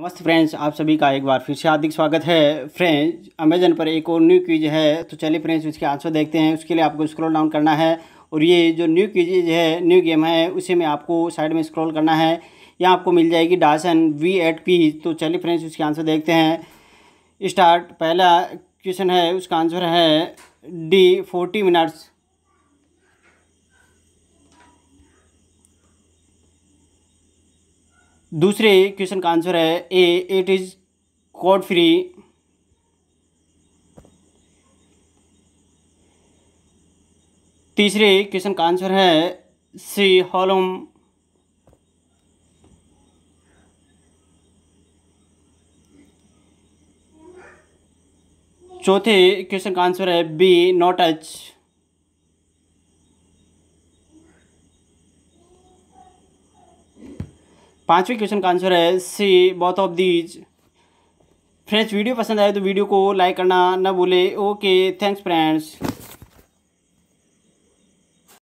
नमस्ते फ्रेंड्स आप सभी का एक बार फिर से हार्दिक स्वागत है फ्रेंड्स अमेजन पर एक और न्यू क्विज है तो चलिए फ्रेंड्स उसके आंसर देखते हैं उसके लिए आपको स्क्रॉल डाउन करना है और ये जो न्यू क्विज है न्यू गेम है उसे में आपको साइड में स्क्रॉल करना है यहाँ आपको मिल जाएगी डासन वी एट पी तो चलिए फ्रेंड्स उसके आंसर देखते हैं स्टार्ट पहला क्वेश्चन है उसका आंसर है डी फोर्टी मिनट्स दूसरे क्वेश्चन का आंसर है A it is code free तीसरे क्वेश्चन का आंसर है सी हॉलम चौथे क्वेश्चन का आंसर है बी नॉट एच पांचवे क्वेश्चन का आंसर है C both of these friends video पसंद आए तो वीडियो को लाइक करना ना भूले ओके थैंक्स फ्रेंड्स